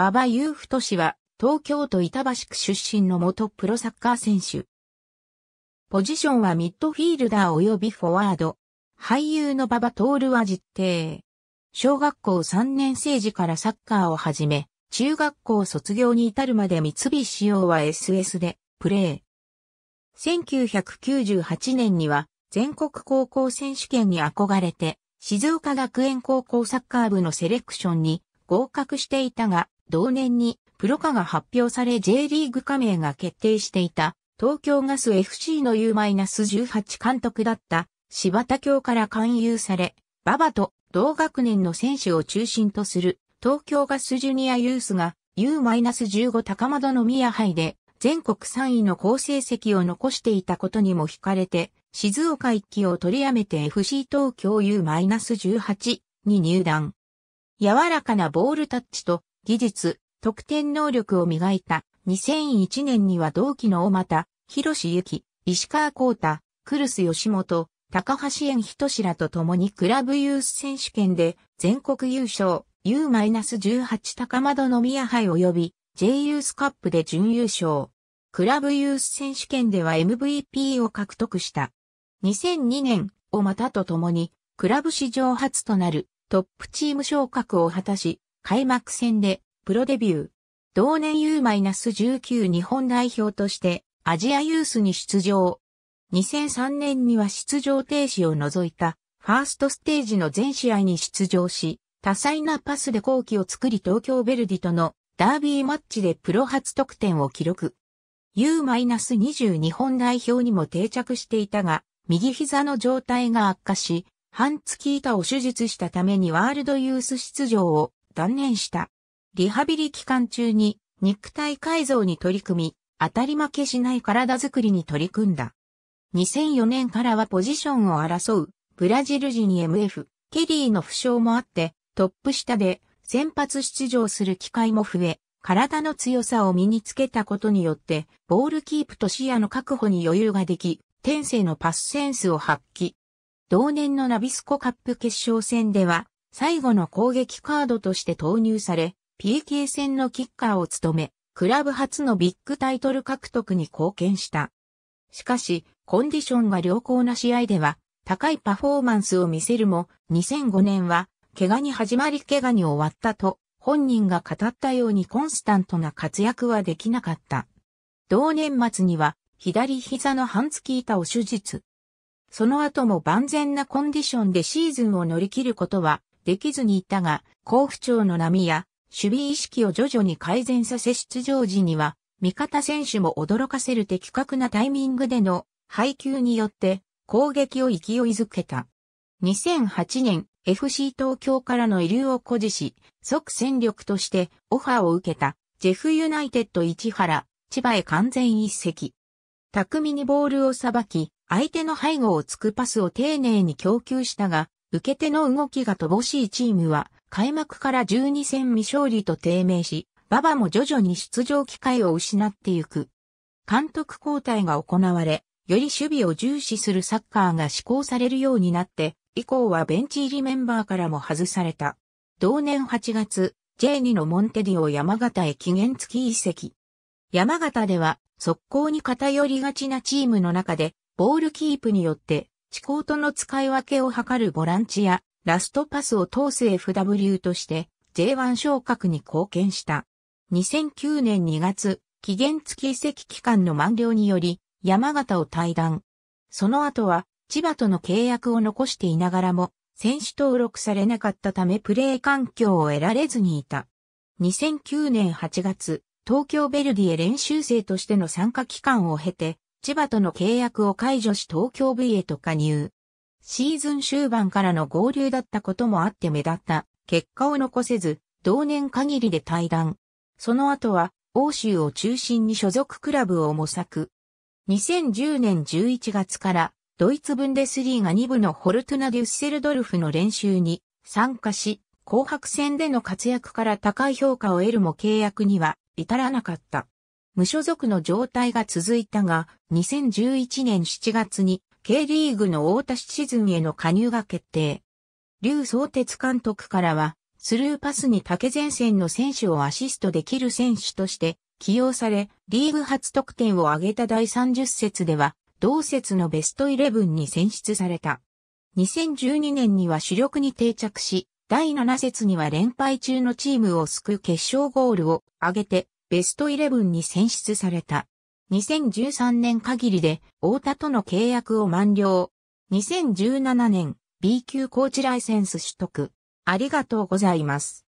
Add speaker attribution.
Speaker 1: 馬場雄太氏は、東京都板橋区出身の元プロサッカー選手。ポジションはミッドフィールダー及びフォワード。俳優の馬場徹は実定。小学校3年生時からサッカーを始め、中学校卒業に至るまで三菱様は SS でプレー。1998年には全国高校選手権に憧れて、静岡学園高校サッカー部のセレクションに合格していたが、同年にプロ化が発表され J リーグ加盟が決定していた東京ガス FC の U-18 監督だった柴田京から勧誘され、馬場と同学年の選手を中心とする東京ガスジュニアユースが U-15 高窓の宮杯で全国3位の好成績を残していたことにも惹かれて、静岡一期を取りやめて FC 東京 U-18 に入団。柔らかなボールタッチと技術、得点能力を磨いた。2001年には同期の大又、広志ゆき、石川光太、クルス吉本、高橋園人志らと共にクラブユース選手権で全国優勝、U-18 高窓の宮杯及び J ユースカップで準優勝。クラブユース選手権では MVP を獲得した。2002年、大又と共にクラブ史上初となるトップチーム昇格を果たし、開幕戦でプロデビュー。同年 U-19 日本代表としてアジアユースに出場。2003年には出場停止を除いたファーストステージの全試合に出場し、多彩なパスで後期を作り東京ベルディとのダービーマッチでプロ初得点を記録。U-20 日本代表にも定着していたが、右膝の状態が悪化し、半月板を手術したためにワールドユース出場を断念した。リハビリ期間中に肉体改造に取り組み、当たり負けしない体づくりに取り組んだ。2004年からはポジションを争うブラジル人 MF、ケリーの負傷もあって、トップ下で先発出場する機会も増え、体の強さを身につけたことによって、ボールキープと視野の確保に余裕ができ、天性のパスセンスを発揮。同年のナビスコカップ決勝戦では、最後の攻撃カードとして投入され、PK 戦のキッカーを務め、クラブ初のビッグタイトル獲得に貢献した。しかし、コンディションが良好な試合では、高いパフォーマンスを見せるも、2005年は、怪我に始まり怪我に終わったと、本人が語ったようにコンスタントな活躍はできなかった。同年末には、左膝の半月板を手術。その後も万全なコンディションでシーズンを乗り切ることはできずにいたが、好不調の波や、守備意識を徐々に改善させ出場時には、味方選手も驚かせる的確なタイミングでの配球によって攻撃を勢いづけた。2008年 FC 東京からの遺留を誇示し、即戦力としてオファーを受けたジェフユナイテッド市原、千葉へ完全一席。巧みにボールをさばき、相手の背後をつくパスを丁寧に供給したが、受け手の動きが乏しいチームは、開幕から12戦未勝利と低迷し、馬場も徐々に出場機会を失ってゆく。監督交代が行われ、より守備を重視するサッカーが施行されるようになって、以降はベンチ入りメンバーからも外された。同年8月、J2 のモンテディオ山形へ期限付き移籍。山形では、速攻に偏りがちなチームの中で、ボールキープによって地高との使い分けを図るボランチや、ラストパスを通す FW として J1 昇格に貢献した。2009年2月、期限付き移籍期間の満了により、山形を退団。その後は、千葉との契約を残していながらも、選手登録されなかったためプレー環境を得られずにいた。2009年8月、東京ベルディへ練習生としての参加期間を経て、千葉との契約を解除し東京 V へと加入。シーズン終盤からの合流だったこともあって目立った結果を残せず、同年限りで退団。その後は、欧州を中心に所属クラブを模索。2010年11月から、ドイツブンデスリーガ2部のホルトゥナ・デュッセルドルフの練習に参加し、紅白戦での活躍から高い評価を得るも契約には至らなかった。無所属の状態が続いたが、2011年7月に K リーグの大田シズンへの加入が決定。劉総鉄監督からは、スルーパスに竹前線の選手をアシストできる選手として起用され、リーグ初得点を挙げた第30節では、同節のベストイレブンに選出された。2012年には主力に定着し、第7節には連敗中のチームを救う決勝ゴールを挙げて、ベストイレブンに選出された。2013年限りで、大田との契約を満了。2017年、B 級コーチライセンス取得。ありがとうございます。